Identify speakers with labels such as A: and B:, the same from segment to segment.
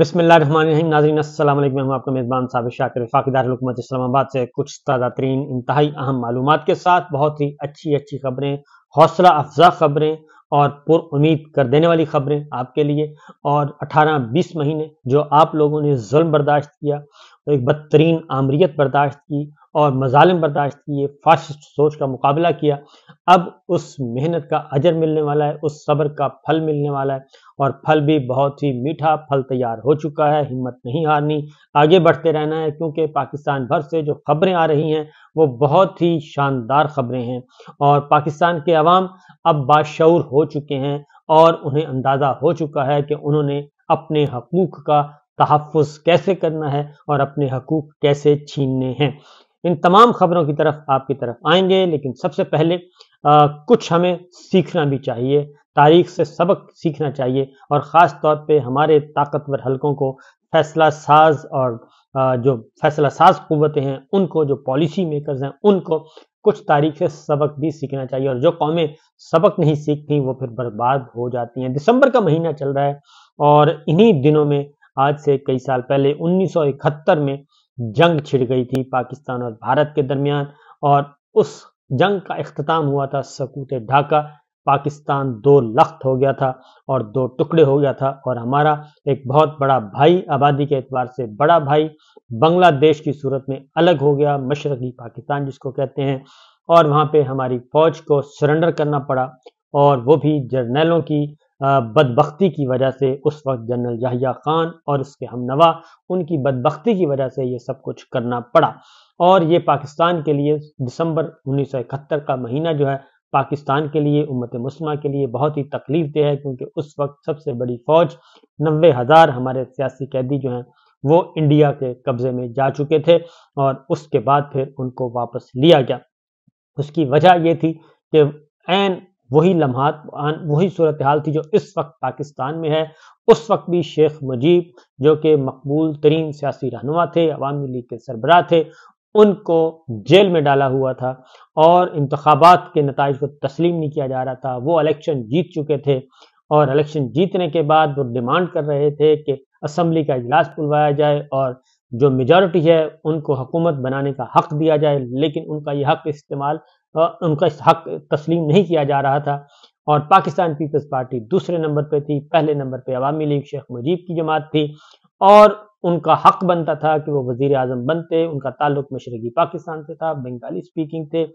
A: बसमीम नाजरीन अल्लाम हम आपका मेज़बान साबिर शाकिर फ़ाकदारकमत इस्लामाबाद से कुछ ताज़ा तरीन इंतहाई अहम मालूम के साथ बहुत ही अच्छी अच्छी खबरें हौसला अफजा खबरें और पुरुद कर देने वाली खबरें आपके लिए और 18-20 महीने जो आप लोगों ने जुल्म बर्दाश्त किया तो एक बदतरीन आमरीत बर्दाश्त की और मजालिम बर्दाश्त किए फास्ट सोच का मुकाबला किया अब उस मेहनत का अजर मिलने वाला है उस सब्र का फल मिलने वाला है और फल भी बहुत ही मीठा फल तैयार हो चुका है हिम्मत नहीं हारनी आगे बढ़ते रहना है क्योंकि पाकिस्तान भर से जो खबरें आ रही हैं वो बहुत ही शानदार खबरें हैं और पाकिस्तान के अवाम अब बाशूर हो चुके हैं और उन्हें अंदाज़ा हो चुका है कि उन्होंने अपने हकूक़ का तहफ़ कैसे करना है और अपने हकूक़ कैसे छीनने हैं इन तमाम खबरों की तरफ आपकी तरफ आएंगे लेकिन सबसे पहले आ, कुछ हमें सीखना भी चाहिए तारीख से सबक सीखना चाहिए और ख़ास तौर पे हमारे ताकतवर हलकों को फैसला साज और आ, जो फैसला साज कुतें हैं उनको जो पॉलिसी मेकर्स हैं उनको कुछ तारीख से सबक भी सीखना चाहिए और जो कौमें सबक नहीं सीखती वो फिर बर्बाद हो जाती हैं दिसंबर का महीना चल रहा है और इन्हीं दिनों में आज से कई साल पहले उन्नीस में जंग छिड़ गई थी पाकिस्तान और भारत के दरमियान और उस जंग का अख्ताम हुआ था सकूत ढाका पाकिस्तान दो लख्त हो गया था और दो टुकड़े हो गया था और हमारा एक बहुत बड़ा भाई आबादी के एतबार से बड़ा भाई बांग्लादेश की सूरत में अलग हो गया मशरकी पाकिस्तान जिसको कहते हैं और वहाँ पे हमारी फौज को सरेंडर करना पड़ा और वो भी जर्नैलों की बदबख्ती की वजह से उस वक्त जनरल जहिया खान और उसके हमनवा उनकी बदबख्ती की वजह से ये सब कुछ करना पड़ा और ये पाकिस्तान के लिए दिसंबर उन्नीस का महीना जो है पाकिस्तान के लिए उम्मत मुस्लिमा के लिए बहुत ही तकलीफ दे है क्योंकि उस वक्त सबसे बड़ी फौज नबे हज़ार हमारे सियासी कैदी जो हैं वो इंडिया के कब्ज़े में जा चुके थे और उसके बाद फिर उनको वापस लिया गया उसकी वजह ये थी कि एन वही लम्हात वही सूरत हाल थी जो इस वक्त पाकिस्तान में है उस वक्त भी शेख मुजीब जो कि मकबूल तरीन सियासी रहनुमा थे अवामी लीग के सरबराह थे उनको जेल में डाला हुआ था और इंतबात के नतज को तस्लीम नहीं किया जा रहा था वो अलेक्शन जीत चुके थे और इलेक्शन जीतने के बाद वो डिमांड कर रहे थे कि असम्बली का इजलास बुलवाया जाए और जो मेजॉरिटी है उनको हुकूमत बनाने का हक दिया जाए लेकिन उनका यह हक इस्तेमाल उनका हक तस्लीम नहीं किया जा रहा था और पाकिस्तान पीपल्स पार्टी दूसरे नंबर पर थी पहले नंबर पर अवामी लीग शेख मुजीब की जमात थी और उनका हक बनता था कि वो वजीर आजम बनते उनका ताल्लुक मशरकी पाकिस्तान से था बंगाली स्पीकिंग थे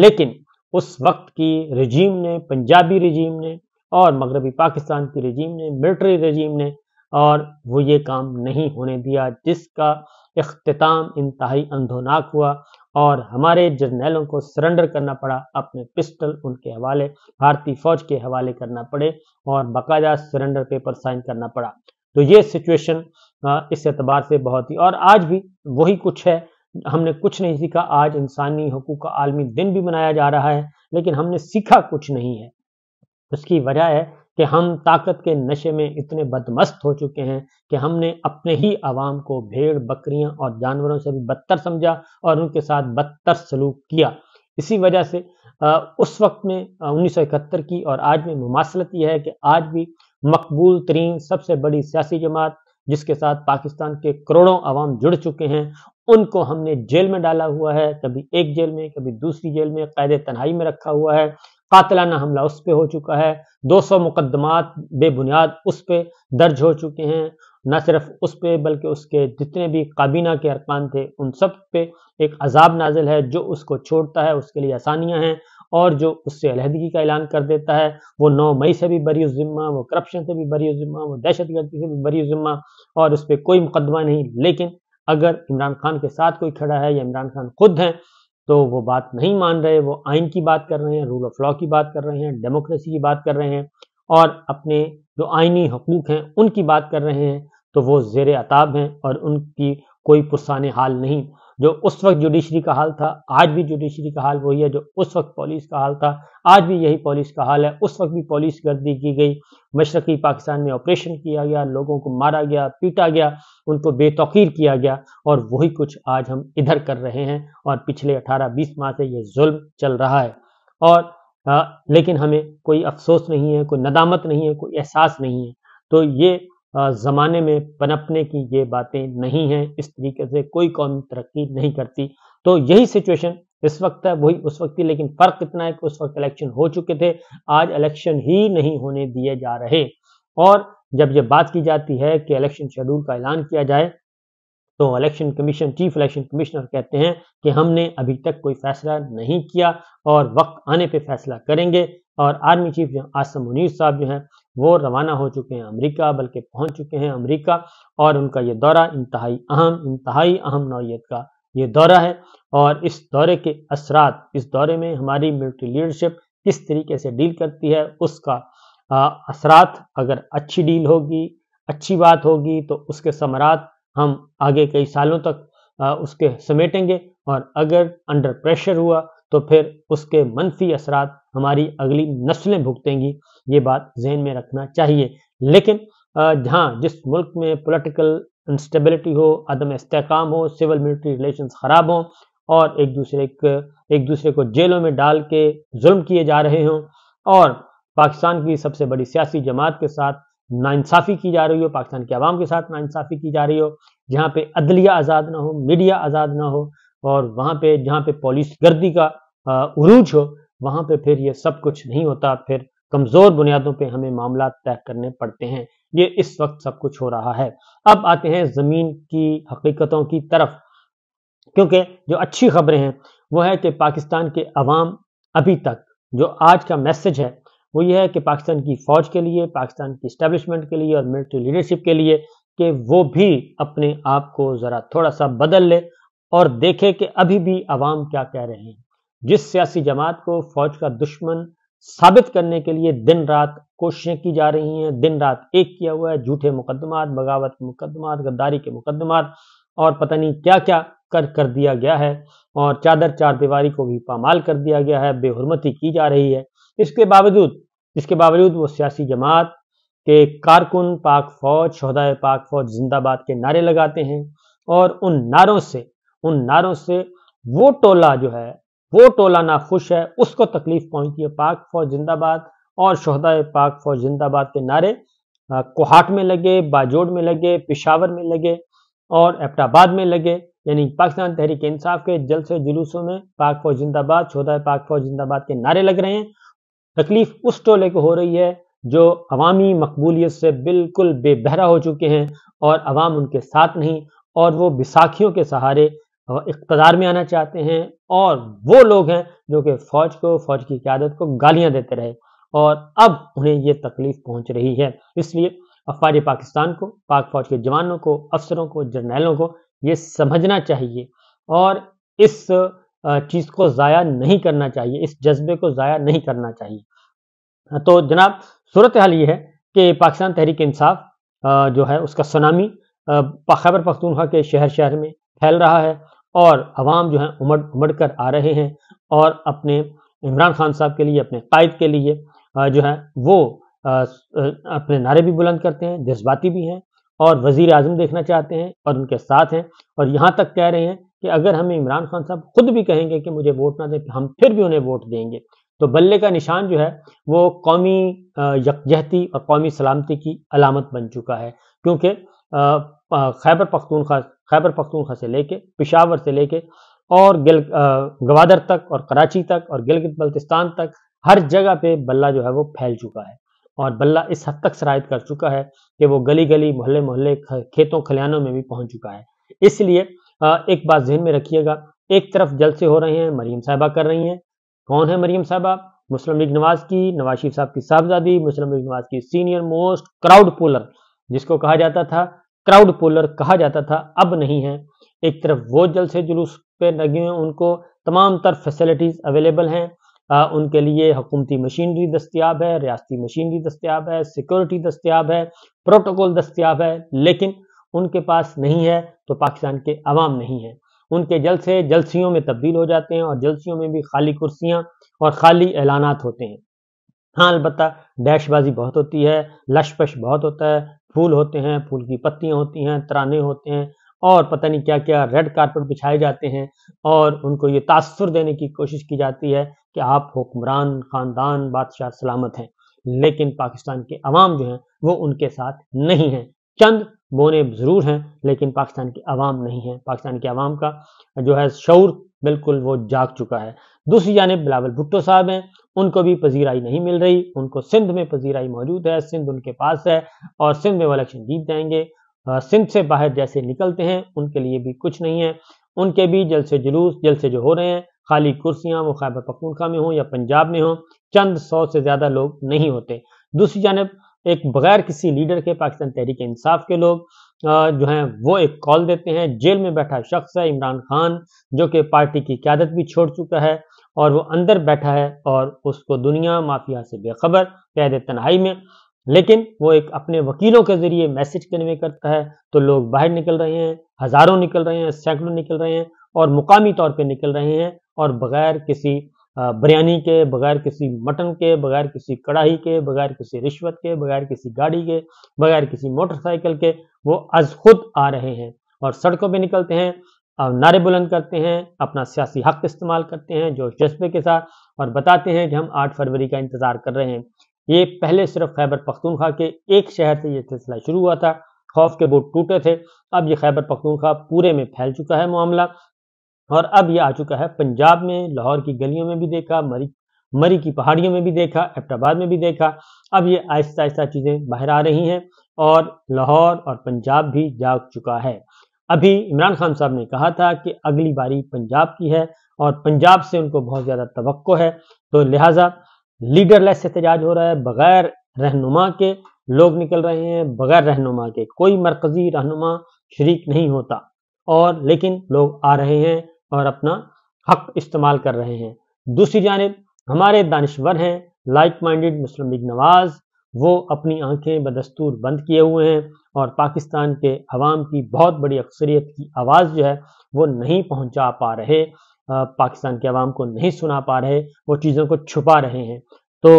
A: लेकिन उस वक्त की रजीम ने पंजाबी रजीम ने और मगरबी पाकिस्तान की रजीम ने मिलिट्री रजीम ने और वो ये काम नहीं होने दिया जिसका अख्ताम इंतहाई अंधोनाक हुआ और हमारे जर्नैलों को सरेंडर करना पड़ा अपने पिस्टल उनके हवाले भारतीय फौज के हवाले करना पड़े और बाकायदा सरेंडर पेपर साइन करना पड़ा तो ये सिचुएशन इस एतबार से बहुत ही और आज भी वही कुछ है हमने कुछ नहीं सीखा आज इंसानी हकूक का आलमी दिन भी मनाया जा रहा है लेकिन हमने सीखा कुछ नहीं है उसकी वजह है कि हम ताकत के नशे में इतने बदमस्त हो चुके हैं कि हमने अपने ही आवाम को भेड़ बकरियां और जानवरों से भी बदतर समझा और उनके साथ बदतर सलूक किया इसी वजह से उस वक्त में उन्नीस की और आज में मुमासलत यह है कि आज भी मकबूल तरीन सबसे बड़ी सियासी जमात जिसके साथ पाकिस्तान के करोड़ों आवाम जुड़ चुके हैं उनको हमने जेल में डाला हुआ है कभी एक जेल में कभी दूसरी जेल में कैद तनहाई में रखा हुआ है कातलाना हमला उस पर हो चुका है 200 मुकदमात बेबुनियाद उस पर दर्ज हो चुके हैं न सिर्फ उस पर बल्कि उसके जितने भी काबीना के अरकान थे उन सब पे एक अजाब नाजिल है जो उसको छोड़ता है उसके लिए आसानियां हैं और जो उससे अलहदगी का ऐलान कर देता है वो नौ मई से भी बरी ज़िम्मा वो करप्शन से भी बरी ज़िम्मा वो दहशत गर्दी से भी बरी ज़िम्मा और उस पर कोई मुकदमा नहीं लेकिन अगर इमरान खान के साथ कोई खड़ा है या इमरान खान खुद हैं तो वो बात नहीं मान रहे वो आइन की बात कर रहे हैं रूल ऑफ लॉ की बात कर रहे हैं डेमोक्रेसी की बात कर रहे हैं और अपने जो आइनी हकूक हैं उनकी बात कर रहे हैं तो वो जेर अताब हैं और उनकी कोई पुरसान हाल नहीं जो उस वक्त जुडिशरी का हाल था आज भी जुडिशरी का हाल वही है जो उस वक्त पॉलिस का हाल था आज भी यही पॉलिस का हाल है उस वक्त भी पॉलिस गर्दी की गई मशरकी पाकिस्तान में ऑपरेशन किया गया लोगों को मारा गया पीटा गया उनको बेतौकीर किया गया और वही कुछ आज हम इधर कर रहे हैं और पिछले अठारह बीस माह से ये जुल्म चल रहा है और आ, लेकिन हमें कोई अफसोस नहीं है कोई नदामत नहीं है कोई एहसास नहीं है तो ये ज़माने में पनपने की ये बातें नहीं हैं इस तरीके से कोई कौम तरक्की नहीं करती तो यही सिचुएशन इस वक्त है वही उस वक्त ही लेकिन फ़र्क इतना है कि उस वक्त इलेक्शन हो चुके थे आज इलेक्शन ही नहीं होने दिए जा रहे और जब ये बात की जाती है कि इलेक्शन शेड्यूल का ऐलान किया जाए तो election commission chief election commissioner कहते हैं कि हमने अभी तक कोई फैसला नहीं किया और वक्त आने पे फैसला करेंगे और आर्मी चीफ जो आसम मुनीर साहब जो हैं वो रवाना हो चुके हैं अमेरिका बल्कि पहुंच चुके हैं अमेरिका और उनका ये दौरा इंतहाई अहम इंतहाई अहम नौीयत का ये दौरा है और इस दौरे के असरात इस दौरे में हमारी मिलिट्री लीडरशिप किस तरीके से डील करती है उसका असरात अगर अच्छी डील होगी अच्छी बात होगी तो उसके समरात हम आगे कई सालों तक आ, उसके समेटेंगे और अगर अंडर प्रेशर हुआ तो फिर उसके मनफी असरात हमारी अगली नस्लें भुगतेंगी ये बात जहन में रखना चाहिए लेकिन जहाँ जिस मुल्क में पोलिटिकल इंस्टेबिलिटी हो अदम इसकाम हो सिविल मिलिट्री रिलेशन ख़राब हों और एक दूसरे के एक दूसरे को जेलों में डाल के जुल्म किए जा रहे हों और पाकिस्तान की सबसे बड़ी सियासी जमात के साथ नाइंसाफ़ी की जा रही हो पाकिस्तान के आवाम के साथ नाइंसाफ़ी की जा रही हो जहाँ पे अदलिया आज़ाद ना हो मीडिया आज़ाद ना हो और वहाँ पे जहाँ पे पॉलिस गर्दी का उरूज हो वहाँ पे फिर ये सब कुछ नहीं होता फिर कमजोर बुनियादों पर हमें मामला तय करने पड़ते हैं ये इस वक्त सब कुछ हो रहा है अब आते हैं जमीन की हकीकतों की तरफ क्योंकि जो अच्छी खबरें हैं वो है कि पाकिस्तान के अवाम अभी तक जो आज का मैसेज है वो ये है कि पाकिस्तान की फौज के लिए पाकिस्तान की स्टैब्लिशमेंट के लिए और मिलिट्री लीडरशिप के लिए कि वो भी अपने आप को ज़रा थोड़ा सा बदल ले और देखे कि अभी भी अवाम क्या कह रहे हैं जिस सियासी जमात को फौज का दुश्मन साबित करने के लिए दिन रात कोशिशें की जा रही हैं दिन रात एक किया हुआ है झूठे मुकदमात बगावत के मुकदमात गद्दारी के मुकदमात और पता नहीं क्या क्या कर कर दिया गया है और चादर चार दीवारी को भी पामाल कर दिया गया है बेहरमती की जा रही है इसके बावजूद इसके बावजूद वो सियासी जमात के कारकुन पाक फौज शहदाय पाक फौज जिंदाबाद के नारे लगाते हैं और उन नारों से उन नारों से वो टोला जो है वो टोला नाखुश है उसको तकलीफ पहुंचती है पाक फौज जिंदाबाद और शहदा पाक फौज जिंदाबाद के नारे कोहाट में लगे बाजोड़ में लगे पिशावर में लगे और एपटाबाद में लगे यानी पाकिस्तान तहरीक इंसाफ के जलसे जुलूसों में पाक फौज जिंदाबाद शहदा पाक फौज जिंदाबाद के नारे लग रहे हैं तकलीफ उस टोले को हो रही है जो अवामी मकबूलियत से बिल्कुल बेबहरा हो चुके हैं और अवाम उनके साथ नहीं और वो बिसाखियों के सहारे इकतदार में आना चाहते हैं और वो लोग हैं जो कि फौज को फौज की क्यादत को गालियां देते रहे और अब उन्हें ये तकलीफ पहुंच रही है इसलिए अफवाज पाकिस्तान को पाक फौज के जवानों को अफसरों को जर्नैलों को ये समझना चाहिए और इस चीज़ को ज़ाया नहीं करना चाहिए इस जज्बे को ज़ाया नहीं करना चाहिए तो जनाब सूरत हाल ये है कि पाकिस्तान तहरीक इंसाफ जो है उसका सुनामी खैबर पख्तूनखा के शहर शहर में फैल रहा है और आवाम जो है उमड़ उमड़ कर आ रहे हैं और अपने इमरान खान साहब के लिए अपने कायद के लिए जो है वो अपने नारे भी बुलंद करते हैं जज्बाती भी हैं और वजीर अजम देखना चाहते हैं और उनके साथ हैं और यहाँ तक कह रहे हैं कि अगर हमें इमरान खान साहब खुद भी कहेंगे कि मुझे वोट ना दें तो हम फिर भी उन्हें वोट देंगे तो बल्ले का निशान जो है वो कौमी यकजहती और कौमी सलामती की अलामत बन चुका है क्योंकि खैबर पख्तूनखा खैबर पख्तूनखा से लेके पिशावर से लेके और गिल गवादर तक और कराची तक और गिलगित बल्तिस्तान तक हर जगह पे बल्ला जो है वो फैल चुका है और बल्ला इस हद तक शराय कर चुका है कि वो गली गली मोहल्ले मोहल्ले खेतों खलियानों में भी पहुंच चुका है इसलिए एक बात जहन में रखिएगा एक तरफ जलसे हो रहे हैं मरीम साहबा कर रही हैं कौन है मरीम साहबा मुस्लिम लीग नवाज की नवाज शरीफ साहब की साहबजादी मुस्लिम लीग नवाज की सीनियर मोस्ट क्राउड पुलर जिसको कहा जाता था क्राउड पोलर कहा जाता था अब नहीं है एक तरफ वो जल से जुलूस पे लगे हुए उनको तमाम तरफ फैसिलिटीज़ अवेलेबल हैं आ, उनके लिए हुकूमती मशीनरी दस्तियाब है रियाती मशीनरी दस्तियाब है सिक्योरिटी दस्तियाब है प्रोटोकॉल दस्तियाब है लेकिन उनके पास नहीं है तो पाकिस्तान के अवाम नहीं है उनके जलसे जलसियों में तब्दील हो जाते हैं और जलसियों में भी खाली कुर्सियाँ और खाली ऐलानात होते हैं हाँ अलबत् डैशबाजी बहुत होती है लशपश बहुत होता है फूल होते हैं फूल की पत्तियां होती हैं तराने होते हैं और पता नहीं क्या क्या रेड कारपेट बिछाए जाते हैं और उनको ये तासर देने की कोशिश की जाती है कि आप हुक्मरान खानदान बादशाह सलामत हैं लेकिन पाकिस्तान के अवाम जो हैं वो उनके साथ नहीं हैं चंद बोने ज़रूर हैं लेकिन पाकिस्तान के अवाम नहीं हैं पाकिस्तान के अवाम का जो है शौर बिल्कुल वो जाग चुका है दूसरी जानब बिलावल भुट्टो साहब हैं उनको भी पजीराई नहीं मिल रही उनको सिंध में पजीराई मौजूद है सिंध उनके पास है और सिंध में वो इलेक्शन जीत जाएंगे सिंध से बाहर जैसे निकलते हैं उनके लिए भी कुछ नहीं है उनके भी जल से जुलूस जल से जो हो रहे हैं खाली कुर्सियां वो खैबर पखनखा में हों या पंजाब में हों चंद सौ से ज़्यादा लोग नहीं होते दूसरी जानब एक बगैर किसी लीडर के पाकिस्तान तहरीक इंसाफ के लोग जो है वो एक कॉल देते हैं जेल में बैठा शख्स है इमरान खान जो कि पार्टी की क्यादत भी छोड़ चुका है और वो अंदर बैठा है और उसको दुनिया माफिया से बेखबर कैद तनहाई में लेकिन वो एक अपने वकीलों के जरिए मैसेज कन्वे करता है तो लोग बाहर निकल रहे हैं हजारों निकल रहे हैं सैकड़ों निकल रहे हैं और मुकामी तौर पर निकल रहे हैं और बगैर किसी बिरयानी के बगैर किसी मटन के बगैर किसी कढ़ाई के बगैर किसी रिश्वत के बगैर किसी गाड़ी के बगैर किसी मोटरसाइकिल के वो आज खुद आ रहे हैं और सड़कों पे निकलते हैं और नारे बुलंद करते हैं अपना सियासी हक इस्तेमाल करते हैं जोश जज्बे के साथ और बताते हैं कि हम आठ फरवरी का इंतज़ार कर रहे हैं ये पहले सिर्फ खैबर पख्तूनख्वा के एक शहर से ये सिलसिला शुरू हुआ था खौफ के बोट टूटे थे अब ये खैबर पख्तूनख्वा पूरे में फैल चुका है मामला और अब ये आ चुका है पंजाब में लाहौर की गलियों में भी देखा मरी मरी की पहाड़ियों में भी देखा एबटाबाद में भी देखा अब ये आहिस्ता आहिस्ता चीज़ें बाहर आ रही हैं और लाहौर और पंजाब भी जाग चुका है अभी इमरान खान साहब ने कहा था कि अगली बारी पंजाब की है और पंजाब से उनको बहुत ज़्यादा तो है तो लिहाजा लीडरलेस एहतजाज हो रहा है बगैर रहनुमा के लोग निकल रहे हैं बगैर रहनुमा के कोई मरकजी रहनुमा शरीक नहीं होता और लेकिन लोग आ रहे हैं और अपना हक इस्तेमाल कर रहे हैं दूसरी जानब हमारे दानश्वर हैं लाइक माइंडेड मुस्लिम लीग नवाज वो अपनी आंखें बदस्तूर बंद किए हुए हैं और पाकिस्तान के अवाम की बहुत बड़ी अक्सरियत की आवाज़ जो है वो नहीं पहुंचा पा रहे पाकिस्तान के अवाम को नहीं सुना पा रहे वो चीज़ों को छुपा रहे हैं तो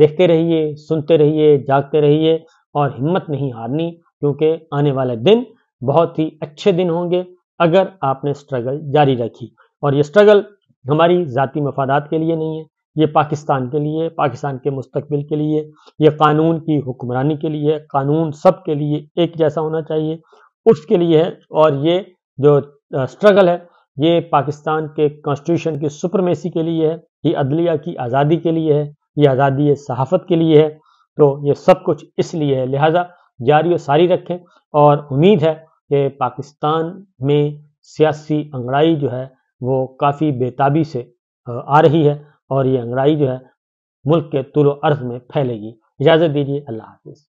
A: देखते रहिए सुनते रहिए जागते रहिए और हिम्मत नहीं हारनी क्योंकि आने वाले दिन बहुत ही अच्छे दिन होंगे अगर आपने स्ट्रगल जारी रखी और ये स्ट्रगल हमारी ज़ाती मफादात के लिए नहीं है ये पाकिस्तान के लिए पाकिस्तान के मुस्तबिल के लिए ये कानून की हुक्मरानी के लिए कानून सब के लिए एक जैसा होना चाहिए उसके लिए है और ये जो स्ट्रगल है ये पाकिस्तान के कॉन्स्टिट्यूशन की सुप्रमेसी के लिए है ये अदलिया की आज़ादी के लिए है ये आज़ादी सहाफ़त के लिए है तो ये सब कुछ इसलिए है लिहाजा जारी और सारी रखें और उम्मीद है कि पाकिस्तान में सियासी अंगड़ाई जो है वो काफ़ी बेताबी से आ रही है और ये अंगड़ाई जो है मुल्क के तुल अर्ज में फैलेगी इजाज़त दीजिए अल्लाह हाफिज़